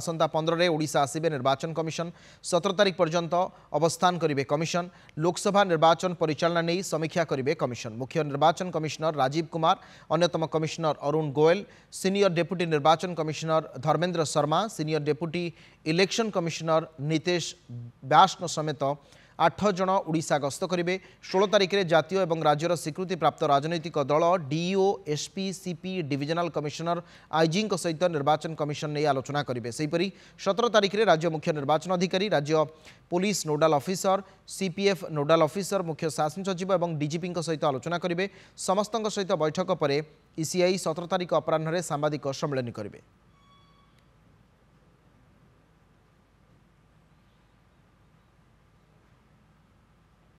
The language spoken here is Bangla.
আসন্তা পনেরে ওড়শা আসবে নির্বাচন কমিশন সতের তারিখ পর্যন্ত অবস্থান করবে কমিশন লোকসভা নির্বাচন পরিচালনা নিয়ে সমীক্ষা করবে কমিশন মুখ্য নির্বাচন কমিশনর রাজীব কুমার অন্যতম commissioner Arun Goel senior deputy নির্বাচন commissioner Dharmendra Sharma senior deputy election commissioner Nitesh ব্যাসন সমেত আঠ জন ওড়শা গস্ত করবে ষোল তারিখে জাতীয় এবং রাজ্যর স্বীকৃতিপ্রাপ্ত রাজনৈতিক দল DO SP CP divisional commissioner IG সহিত নির্বাচন কমিশন নিয়ে আলোচনা করবে সেইপরি সতের তারিখে রাজ্য মুখ্য নির্বাচন অধিকারী রাজ্য police nodal officer CPF nodal officer মুখ্য শাসন সচিব এবং ডিজিপি সহিত আলোচনা করবে সমস্ত সহিত বৈঠক পরে ইসিআই সতের তারিখ অপরাহ্নে সাংবাদিক সম্মিলনী করবে